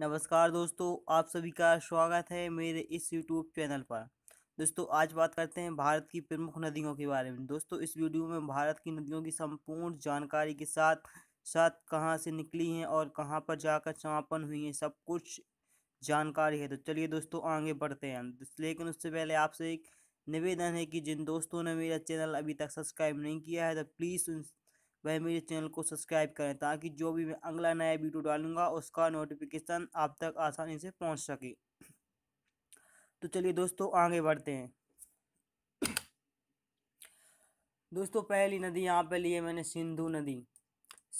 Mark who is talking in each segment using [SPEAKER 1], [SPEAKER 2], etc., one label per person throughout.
[SPEAKER 1] नमस्कार दोस्तों आप सभी का स्वागत है मेरे इस यूट्यूब चैनल पर दोस्तों आज बात करते हैं भारत की प्रमुख नदियों के बारे में दोस्तों इस वीडियो में भारत की नदियों की संपूर्ण जानकारी के साथ साथ कहां से निकली हैं और कहां पर जाकर समापन हुई हैं सब कुछ जानकारी है तो चलिए दोस्तों आगे बढ़ते हैं लेकिन उससे पहले आपसे एक निवेदन है कि जिन दोस्तों ने मेरा चैनल अभी तक सब्सक्राइब नहीं किया है तो प्लीज़ वह मेरे चैनल को सब्सक्राइब करें ताकि जो भी मैं अगला नया वीडियो डालूंगा उसका नोटिफिकेशन आप तक आसानी से पहुंच सके तो चलिए दोस्तों आगे बढ़ते हैं दोस्तों पहली नदी यहाँ पे लिए मैंने सिंधु नदी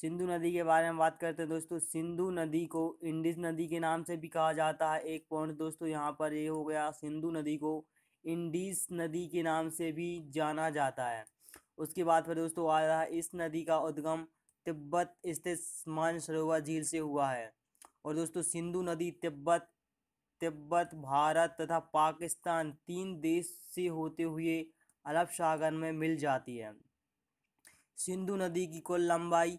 [SPEAKER 1] सिंधु नदी के बारे में बात करते हैं दोस्तों सिंधु नदी को इंडिस नदी के नाम से भी कहा जाता है एक पॉइंट दोस्तों यहाँ पर ये यह हो गया सिंधु नदी को इंडिस नदी के नाम से भी जाना जाता है उसके बाद फिर दोस्तों आ रहा है इस नदी का उद्गम तिब्बत स्थित मानसरोवर झील से हुआ है और दोस्तों सिंधु नदी तिब्बत तिब्बत भारत तथा पाकिस्तान तीन देश से होते हुए अरब सागर में मिल जाती है सिंधु नदी की कुल लंबाई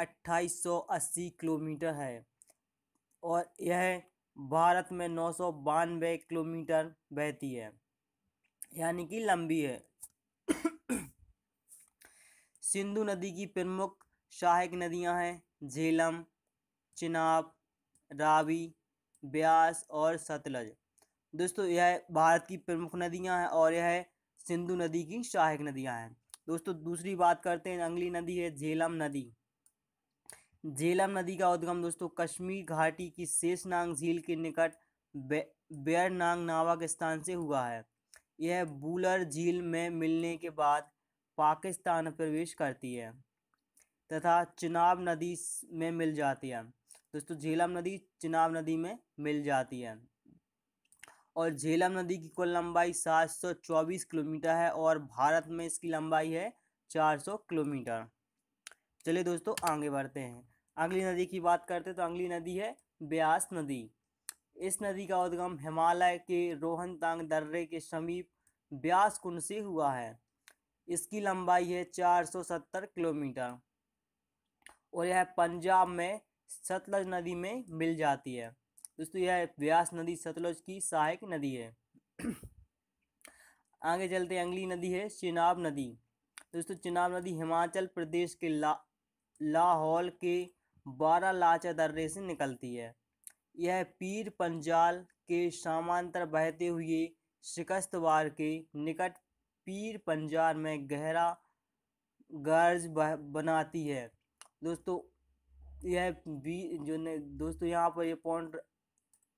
[SPEAKER 1] 2880 किलोमीटर है और यह भारत में नौ किलोमीटर बहती है यानी कि लंबी है सिंधु नदी की प्रमुख सहायक नदियां हैं झेलम चिनाब रावी ब्यास और सतलज दोस्तों यह भारत की प्रमुख नदियां हैं और यह सिंधु नदी की सहायक नदियां हैं दोस्तों दूसरी बात करते हैं अगली नदी है झेलम नदी झेलम नदी का उद्गम दोस्तों कश्मीर घाटी की शेषनांग झील के निकट बे, बेरनांग नामक स्थान से हुआ है यह बूलर झील में मिलने के बाद पाकिस्तान प्रवेश करती है तथा चिनाब नदी में मिल जाती है दोस्तों झेलम नदी चिनाब नदी में मिल जाती है और झेलम नदी की कुल लंबाई 724 किलोमीटर है और भारत में इसकी लंबाई है 400 किलोमीटर चलिए दोस्तों आगे बढ़ते हैं अगली नदी की बात करते हैं तो अगली नदी है ब्यास नदी इस नदी का उद्गम हिमालय के रोहनतांग दर्रे के समीप ब्यास कुंड से हुआ है इसकी लंबाई है 470 किलोमीटर और यह पंजाब में सतलज नदी में मिल जाती है दोस्तों यह व्यास नदी सतलज की सहायक नदी है आगे चलते अगली नदी है चिनाब नदी दोस्तों चिनाब नदी हिमाचल प्रदेश के ला लाहौल के बारह लाचा दर्रे से निकलती है यह पीर पंजाल के सामांतर बहते हुए शिकस्तवार के निकट पीर पंजार में गहरा गर्ज बनाती है दोस्तों यह बी जो ने दोस्तों यहाँ पर यह पॉइंट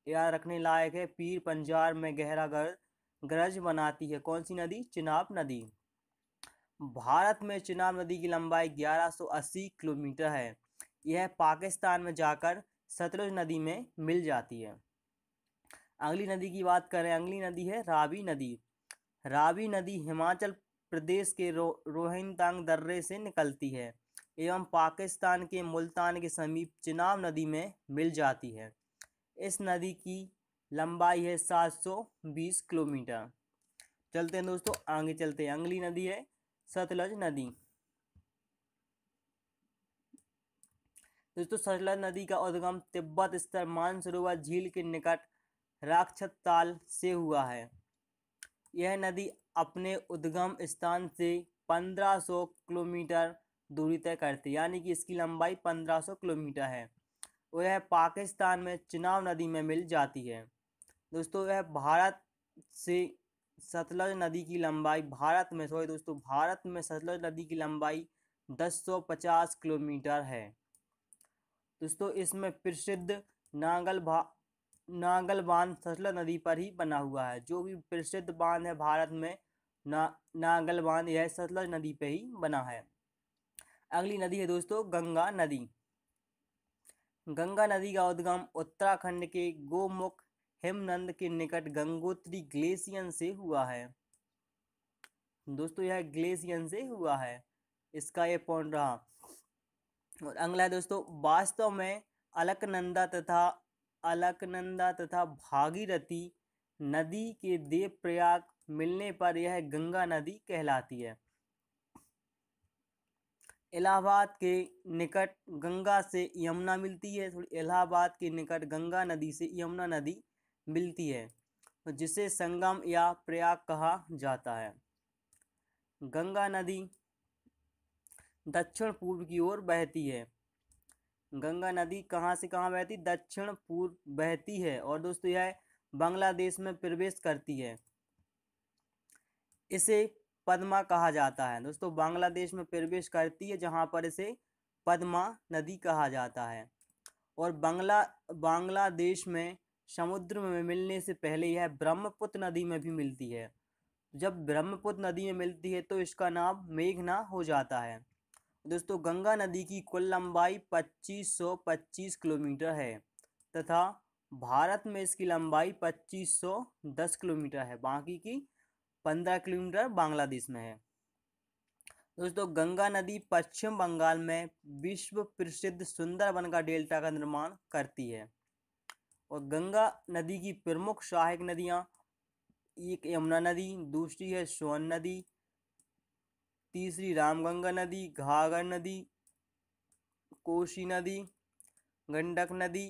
[SPEAKER 1] याद रखने लायक है पीर पंजार में गहरा गर्ज गरज बनाती है कौन सी नदी चिनाब नदी भारत में चिनाब नदी की लंबाई 1180 किलोमीटर है यह पाकिस्तान में जाकर सतलुज नदी में मिल जाती है अगली नदी की बात करें अगली नदी है रावी नदी रावी नदी हिमाचल प्रदेश के रो, रोहिंतांग दर्रे से निकलती है एवं पाकिस्तान के मुल्तान के समीप चिनाब नदी में मिल जाती है इस नदी की लंबाई है 720 किलोमीटर चलते हैं दोस्तों आगे चलते हैं अंगली नदी है सतलज नदी दोस्तों सतलज नदी का उद्गम तिब्बत स्तर मानसरोवर झील के निकट राक्षत ताल से हुआ है यह नदी अपने उद्गम स्थान से 1500 किलोमीटर दूरी तय करती है यानी कि इसकी लंबाई 1500 किलोमीटर है और यह पाकिस्तान में चिनाव नदी में मिल जाती है दोस्तों यह भारत से सतलज नदी की लंबाई भारत में सॉरी दोस्तों भारत में सतलज नदी की लंबाई 1050 किलोमीटर है दोस्तों इसमें प्रसिद्ध नांगल भा नांगल बांध सतलज नदी पर ही बना हुआ है जो भी प्रसिद्ध बांध है भारत में ना नांगल बांध यह सतलज नदी पे ही बना है अगली नदी है दोस्तों गंगा नदी गंगा नदी का उद्गम उत्तराखंड के गोमुख हेमनंद के निकट गंगोत्री ग्लेशियन से हुआ है दोस्तों यह ग्लेशियन से हुआ है इसका यह पॉइंट रहा और अगला दोस्तों वास्तव में अलकनंदा तथा अलकनंदा तथा भागीरथी नदी के देव प्रयाग मिलने पर यह गंगा नदी कहलाती है इलाहाबाद के निकट गंगा से यमुना मिलती है थोड़ी इलाहाबाद के निकट गंगा नदी से यमुना नदी मिलती है जिसे संगम या प्रयाग कहा जाता है गंगा नदी दक्षिण पूर्व की ओर बहती है गंगा नदी कहाँ से कहाँ बहती दक्षिण पूर्व बहती है और दोस्तों यह बांग्लादेश में प्रवेश करती है इसे पद्मा कहा जाता है दोस्तों बांग्लादेश में प्रवेश करती है जहाँ पर इसे पद्मा नदी कहा जाता है और बांग्ला बांग्लादेश में समुद्र में मिलने से पहले यह ब्रह्मपुत्र नदी में भी मिलती है जब ब्रह्मपुत्र नदी में मिलती है तो इसका नाम मेघना हो जाता है दोस्तों गंगा नदी की कुल लंबाई 2525 किलोमीटर है तथा भारत में इसकी लंबाई 2510 किलोमीटर है बाकी की 15 किलोमीटर बांग्लादेश में है दोस्तों गंगा नदी पश्चिम बंगाल में विश्व प्रसिद्ध सुंदरबन का डेल्टा का निर्माण करती है और गंगा नदी की प्रमुख सहायक नदियाँ एक यमुना नदी दूसरी है सोन नदी तीसरी रामगंगा नदी घाघर नदी कोशी नदी गंडक नदी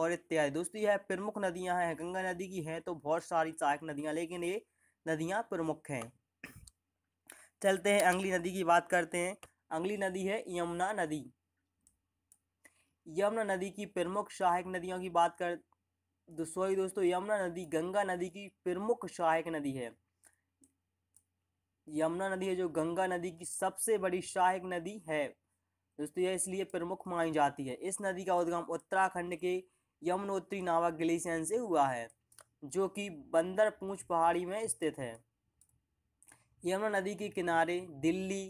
[SPEAKER 1] और इत्यादि दोस्तों यह प्रमुख नदियां हैं गंगा नदी की हैं तो बहुत सारी सहायक नदियां लेकिन ये नदियां प्रमुख हैं चलते हैं अंगली नदी की बात करते हैं अंगली नदी है यमुना नदी यमुना नदी की प्रमुख सहायक नदियों की बात कर सॉरी दोस्तों यमुना नदी गंगा नदी की प्रमुख सहायक नदी है यमुना नदी है जो गंगा नदी की सबसे बड़ी सहायक नदी है दोस्तों यह इसलिए प्रमुख मानी जाती है इस नदी का उद्गम उत्तराखंड के यमुनोत्री नावा ग्लेशियन से हुआ है जो कि बंदर पूंछ पहाड़ी में स्थित है यमुना नदी के किनारे दिल्ली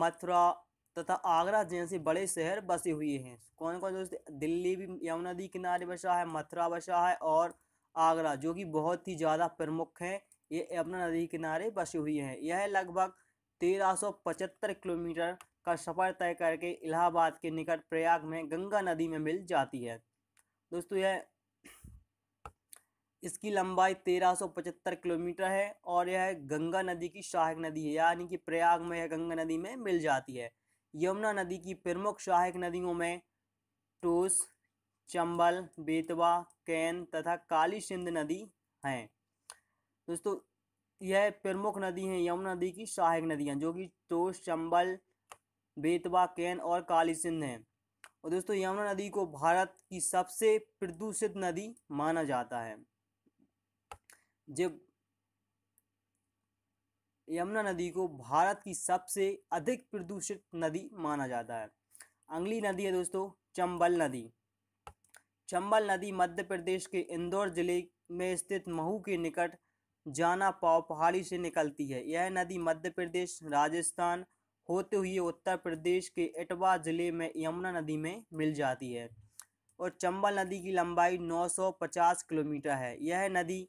[SPEAKER 1] मथुरा तथा आगरा जैसे बड़े शहर बसे हुए हैं कौन कौन दोस्त दिल्ली भी यमुना नदी किनारे बसा है मथुरा बसा है और आगरा जो कि बहुत ही ज़्यादा प्रमुख हैं ये यमुना नदी किनारे बसी हुई हैं यह लगभग पचहत्तर किलोमीटर का सफ़र तय करके इलाहाबाद के निकट प्रयाग में गंगा नदी में मिल जाती है दोस्तों यह इसकी लंबाई 1375 किलोमीटर है और यह गंगा नदी की सहायक नदी है यानी कि प्रयाग में यह गंगा नदी में मिल जाती है यमुना नदी की प्रमुख सहायक नदियों में टूस चंबल बेतवा कैन तथा काली सिंध नदी हैं दोस्तों यह प्रमुख नदी है यमुना नदी की सहायक नदियाँ जो कि टोस चंबल बेतवा कैन और काली सिंध हैं और दोस्तों यमुना नदी को भारत की सबसे प्रदूषित नदी माना जाता है जब यमुना नदी को भारत की सबसे अधिक प्रदूषित नदी माना जाता है अगली नदी है दोस्तों चंबल नदी चंबल नदी मध्य प्रदेश के इंदौर जिले में स्थित महू के निकट जाना पाव पहाड़ी से निकलती है यह नदी मध्य प्रदेश राजस्थान होते हुए उत्तर प्रदेश के इटवा जिले में यमुना नदी में मिल जाती है और चंबल नदी की लंबाई 950 किलोमीटर है यह नदी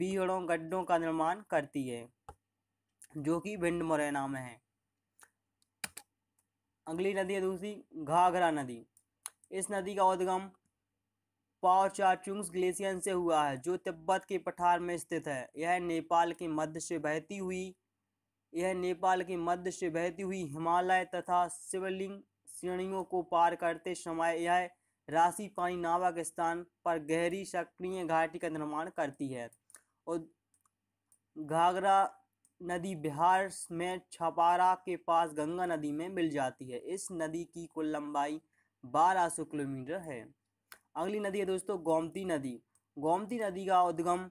[SPEAKER 1] बीहड़ों गड्ढों का निर्माण करती है जो कि भिंड मुरैना में है अगली नदी है दूसरी घाघरा नदी इस नदी का उद्गम पाओचाचुंग्स ग्लेशियर से हुआ है जो तिब्बत के पठार में स्थित है यह नेपाल के मध्य से बहती हुई यह नेपाल के मध्य से बहती हुई हिमालय तथा शिवलिंग श्रेणियों को पार करते समय यह राशि पानी नावक स्थान पर गहरी सक्रिय घाटी का निर्माण करती है और घाघरा नदी बिहार में छपारा के पास गंगा नदी में मिल जाती है इस नदी की कुल लंबाई 1200 किलोमीटर है अगली नदी है दोस्तों गोमती नदी गोमती नदी का उद्गम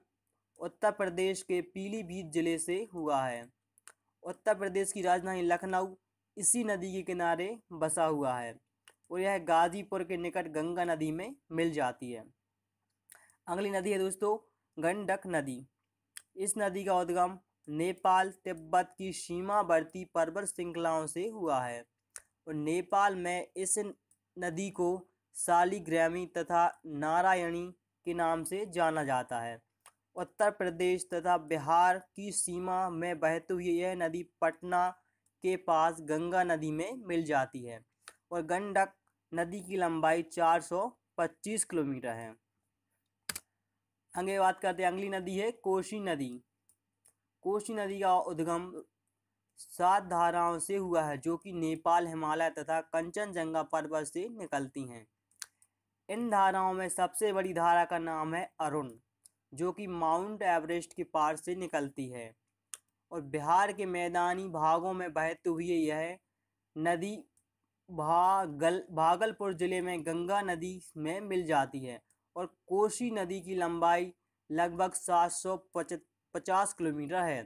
[SPEAKER 1] उत्तर प्रदेश के पीलीभीत जिले से हुआ है उत्तर प्रदेश की राजधानी लखनऊ इसी नदी के किनारे बसा हुआ है और यह गाजीपुर के निकट गंगा नदी में मिल जाती है अगली नदी है दोस्तों गंडक नदी इस नदी का उद्गम नेपाल तिब्बत की सीमावर्ती पर्वत श्रृंखलाओं से हुआ है और नेपाल में इस नदी को सालीग्रामी तथा नारायणी के नाम से जाना जाता है उत्तर प्रदेश तथा बिहार की सीमा में बहती हुई यह नदी पटना के पास गंगा नदी में मिल जाती है और गंडक नदी की लंबाई 425 किलोमीटर है आगे बात करते हैं अगली नदी है कोशी नदी कोशी नदी का उद्गम सात धाराओं से हुआ है जो कि नेपाल हिमालय तथा कंचनजंगा पर्वत से निकलती हैं इन धाराओं में सबसे बड़ी धारा का नाम है अरुण जो कि माउंट एवरेस्ट के पार से निकलती है और बिहार के मैदानी भागों में बहती हुई यह नदी भागल भागलपुर ज़िले में गंगा नदी में मिल जाती है और कोसी नदी की लंबाई लगभग सात सौ पचास किलोमीटर है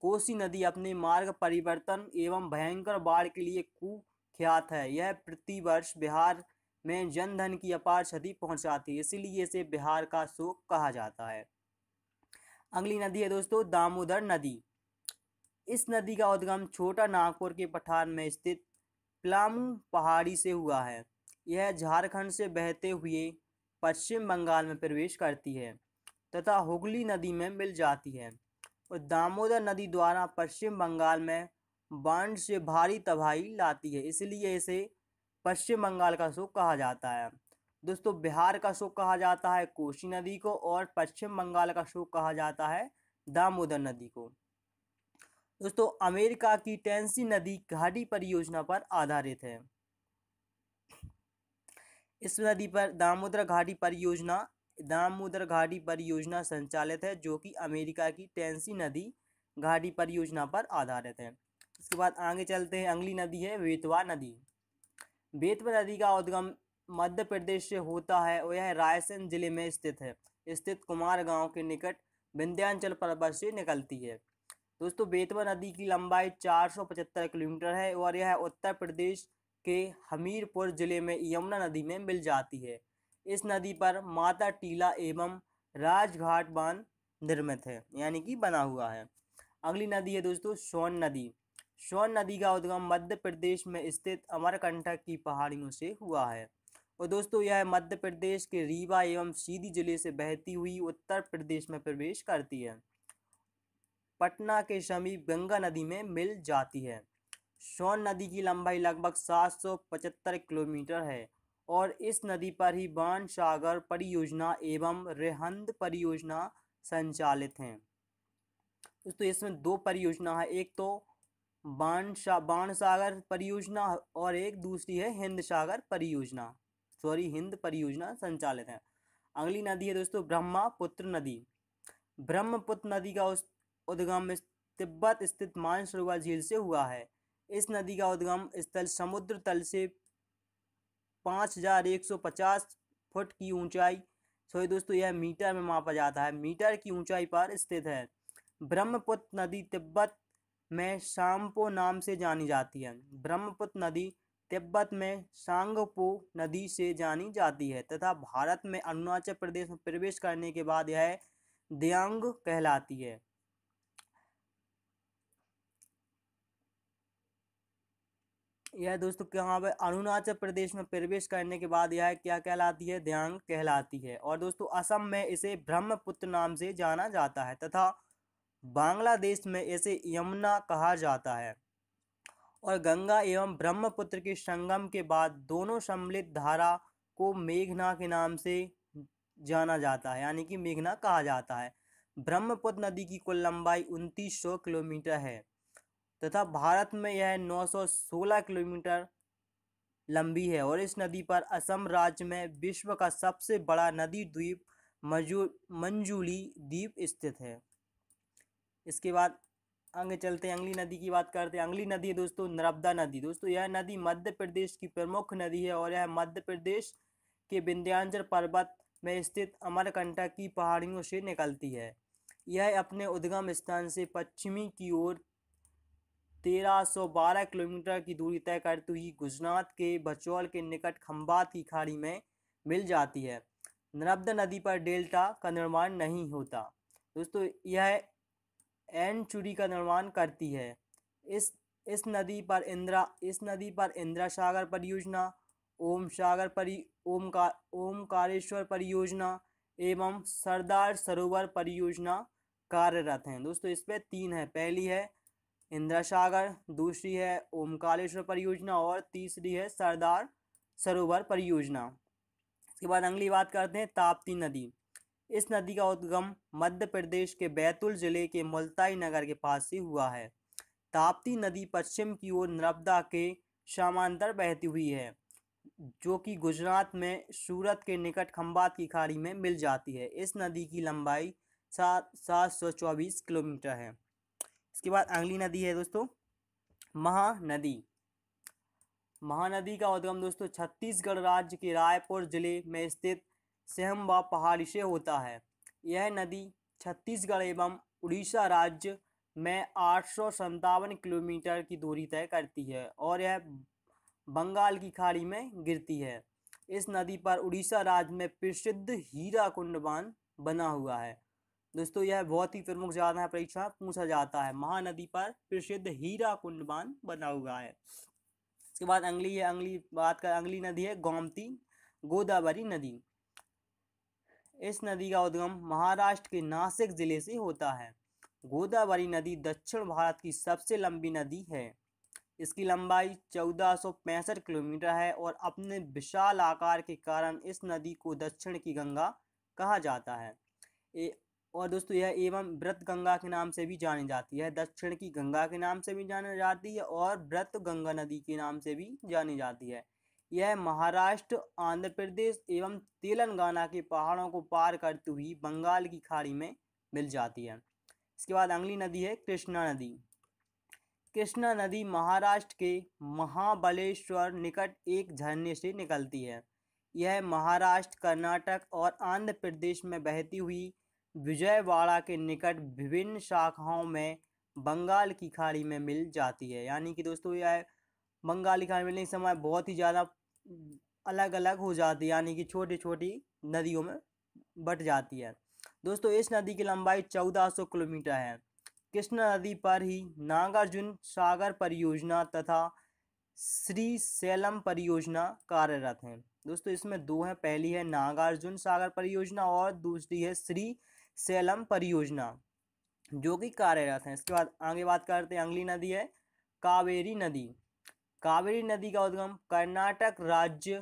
[SPEAKER 1] कोसी नदी अपने मार्ग परिवर्तन एवं भयंकर बाढ़ के लिए कुख्यात है यह प्रतिवर्ष बिहार में जनधन की अपार क्षति पहुंचाती है इसीलिए इसे बिहार का शोक कहा जाता है अगली नदी है दोस्तों दामोदर नदी इस नदी का उद्गम छोटा नागपुर के पठान में स्थित प्लामू पहाड़ी से हुआ है यह झारखंड से बहते हुए पश्चिम बंगाल में प्रवेश करती है तथा हुगली नदी में मिल जाती है और दामोदर नदी द्वारा पश्चिम बंगाल में बाढ़ से भारी तबाही लाती है इसलिए इसे पश्चिम बंगाल का शोक कहा जाता है दोस्तों बिहार का शोक कहा जाता है कोशी नदी को और पश्चिम बंगाल का शोक कहा जाता है दामोदर नदी को दोस्तों अमेरिका की टेंसी नदी घाटी परियोजना पर आधारित है इस नदी पर दामोदर घाटी परियोजना दामोदर घाटी परियोजना संचालित है जो कि अमेरिका की टेंसी नदी घाटी परियोजना पर आधारित है इसके बाद आगे चलते हैं अगली नदी है वेतवा नदी बेतवा नदी का उद्गम मध्य प्रदेश से होता है और यह रायसेन जिले में स्थित है स्थित कुमार गांव के निकट विंध्याचल पर्वत से निकलती है दोस्तों बेतवा नदी की लंबाई चार किलोमीटर है और यह उत्तर प्रदेश के हमीरपुर जिले में यमुना नदी में मिल जाती है इस नदी पर माता टीला एवं राजघाट बांध निर्मित है यानी कि बना हुआ है अगली नदी है दोस्तों सोन नदी सोन नदी का उद्गम मध्य प्रदेश में स्थित अमरकंठक की पहाड़ियों से हुआ है और दोस्तों यह मध्य प्रदेश के रीवा एवं सीधी जिले से बहती हुई उत्तर प्रदेश में प्रवेश करती है पटना के समीप गंगा नदी में मिल जाती है सोन नदी की लंबाई लगभग 775 किलोमीटर है और इस नदी पर ही बाण सागर परियोजना एवं रेहंद परियोजना संचालित हैं दोस्तों इसमें दो परियोजना है एक तो बाण शा बाण सागर परियोजना और एक दूसरी है हिंद सागर परियोजना सॉरी हिंद परियोजना संचालित है अगली नदी है दोस्तों ब्रह्मपुत्र नदी ब्रह्मपुत्र नदी का उद्गम तिब्बत स्थित मानसरोवर झील से हुआ है इस नदी का उद्गम स्थल समुद्र तल से पाँच हजार एक सौ पचास फुट की ऊंचाई सॉरी दोस्तों यह मीटर में मापा जाता है मीटर की ऊंचाई पर स्थित है ब्रह्मपुत्र नदी तिब्बत में शामपो नाम से जानी जाती है ब्रह्मपुत्र नदी तिब्बत में सांगपो नदी से जानी जाती है तथा भारत में अरुणाचल प्रदेश में प्रवेश करने के बाद यह दियांग कहलाती है यह दोस्तों कहाँ पर अरुणाचल प्रदेश में प्रवेश करने के बाद यह क्या कहलाती है दयांग कहलाती है और दोस्तों असम में इसे ब्रह्मपुत्र नाम से जाना जाता है तथा बांग्लादेश में इसे यमुना कहा जाता है और गंगा एवं ब्रह्मपुत्र के संगम के बाद दोनों सम्मिलित धारा को मेघना के नाम से जाना जाता है यानी कि मेघना कहा जाता है ब्रह्मपुत्र नदी की कुल लंबाई उनतीस किलोमीटर है तथा भारत में यह 916 किलोमीटर लंबी है और इस नदी पर असम राज्य में विश्व का सबसे बड़ा नदी द्वीप मंजूली द्वीप स्थित है इसके बाद आगे चलते हैं अंगली नदी की बात करते हैं अंगली नदी है दोस्तों नर्मदा नदी दोस्तों यह नदी मध्य प्रदेश की प्रमुख नदी है और यह मध्य प्रदेश के विंध्याचल पर्वत में स्थित अमरकंटक की पहाड़ियों से निकलती है यह अपने उद्गम स्थान से पश्चिमी की ओर 1312 किलोमीटर की दूरी तय करती हुई गुजरात के बचौल के निकट खम्बात की खाड़ी में मिल जाती है नर्मदा नदी पर डेल्टा का निर्माण नहीं होता दोस्तों यह एन चूड़ी का निर्माण करती है इस इस नदी पर इंदिरा इस नदी पर इंदिरा सागर परियोजना ओम सागर परि ओम ओमकारेश्वर परियोजना एवं सरदार सरोवर परियोजना कार्यरत हैं दोस्तों इस पर तीन है पहली है इंदिरा सागर दूसरी है ओमकारेश्वर परियोजना और तीसरी है सरदार सरोवर परियोजना इसके बाद अगली बात करते हैं ताप्ती नदी इस नदी का उद्गम मध्य प्रदेश के बैतूल जिले के मुल्ताई नगर के पास से हुआ है ताप्ती नदी पश्चिम की ओर नर्मदा के समांतर बहती हुई है जो कि गुजरात में सूरत के निकट खम्बात की खाड़ी में मिल जाती है इस नदी की लंबाई सात सात सौ चौबीस किलोमीटर है इसके बाद अगली नदी है दोस्तों महानदी महानदी का उद्गम दोस्तों छत्तीसगढ़ राज्य के रायपुर जिले में स्थित सेम व पहाड़ी से होता है यह नदी छत्तीसगढ़ एवं उड़ीसा राज्य में आठ किलोमीटर की दूरी तय करती है और यह बंगाल की खाड़ी में गिरती है इस नदी पर उड़ीसा राज्य में प्रसिद्ध हीरा कुंड बांध बना हुआ है दोस्तों यह बहुत ही प्रमुख ज्यादा है परीक्षा पूछा जाता है महानदी पर प्रसिद्ध हीरा कुंड बांध बना हुआ है इसके बाद अंगली है अंगली बात कर अंगली नदी है गोमती गोदावरी नदी इस नदी का उद्गम महाराष्ट्र के नासिक जिले से होता है गोदावरी नदी दक्षिण भारत की सबसे लंबी नदी है इसकी लंबाई चौदह किलोमीटर है और अपने विशाल आकार के कारण इस नदी को दक्षिण की गंगा कहा जाता है ए, और दोस्तों यह एवं व्रत गंगा के नाम से भी जानी जाती है दक्षिण की गंगा के नाम से भी जानी जाती है और व्रत गंगा नदी के नाम से भी जानी जाती है यह महाराष्ट्र आंध्र प्रदेश एवं तेलंगाना के पहाड़ों को पार करती हुई बंगाल की खाड़ी में मिल जाती है इसके बाद अगली नदी है कृष्णा नदी कृष्णा नदी महाराष्ट्र के महाबलेश्वर निकट एक झरने से निकलती है यह महाराष्ट्र कर्नाटक और आंध्र प्रदेश में बहती हुई विजयवाड़ा के निकट विभिन्न शाखाओं में बंगाल की खाड़ी में मिल जाती है यानी कि दोस्तों यह खाड़ी में नहीं समय बहुत ही ज़्यादा अलग अलग हो जाती है यानी कि छोटी छोटी नदियों में बट जाती है दोस्तों इस नदी की लंबाई 1400 किलोमीटर है कृष्णा नदी पर ही नागार्जुन सागर परियोजना तथा श्री सैलम परियोजना कार्यरत हैं दोस्तों इसमें दो हैं पहली है नागार्जुन सागर परियोजना और दूसरी है श्री सैलम परियोजना जो कि कार्यरत हैं इसके बाद आगे बात करते हैं अगली नदी है कावेरी नदी कावेरी नदी का उद्गम कर्नाटक राज्य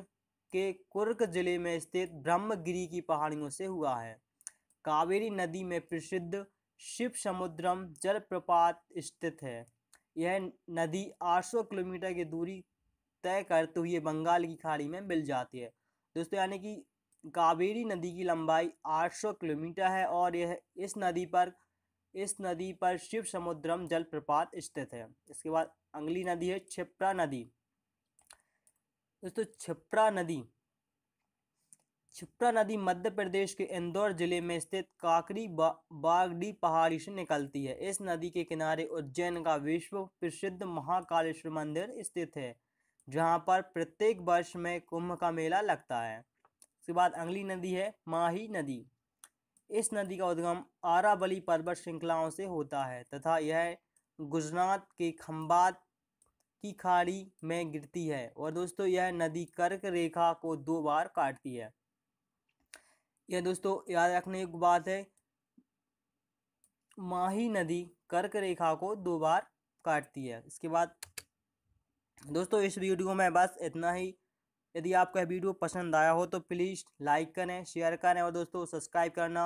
[SPEAKER 1] के कुर्क जिले में स्थित ब्रह्मगिरी की पहाड़ियों से हुआ है कावेरी नदी में प्रसिद्ध शिव समुद्रम जलप्रपात स्थित है यह नदी 800 किलोमीटर की दूरी तय करते हुए बंगाल की खाड़ी में मिल जाती है दोस्तों यानी कि कावेरी नदी की लंबाई 800 किलोमीटर है और यह इस नदी पर इस नदी पर शिव समुद्रम जलप्रपात स्थित है इसके बाद अंगली नदी है छिप्रा नदी दोस्तों छिप्रा नदी छिप्रा नदी मध्य प्रदेश के इंदौर जिले में स्थित काकरी बा, बागडी पहाड़ी से निकलती है इस नदी के किनारे उज्जैन का विश्व प्रसिद्ध महाकालेश्वर मंदिर स्थित है जहां पर प्रत्येक वर्ष में कुंभ का मेला लगता है उसके बाद अंगली नदी है माही नदी इस नदी का उद्गम आरावली पर्वत श्रृंखलाओं से होता है तथा यह गुजरात के खम्बात की खाड़ी में गिरती है और दोस्तों यह नदी कर्क रेखा को दो बार काटती है यह दोस्तों याद रखने की बात है माही नदी कर्क रेखा को दो बार काटती है इसके बाद दोस्तों इस वीडियो में बस इतना ही यदि आपको यह वीडियो पसंद आया हो तो प्लीज़ लाइक करें शेयर करें और दोस्तों सब्सक्राइब करना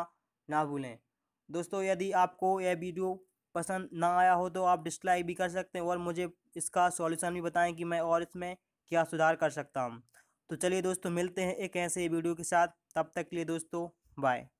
[SPEAKER 1] ना भूलें दोस्तों यदि आपको यह वीडियो पसंद ना आया हो तो आप डिसलाइक भी कर सकते हैं और मुझे इसका सॉल्यूशन भी बताएं कि मैं और इसमें क्या सुधार कर सकता हूँ तो चलिए दोस्तों मिलते हैं एक ऐसे वीडियो के साथ तब तक के लिए दोस्तों बाय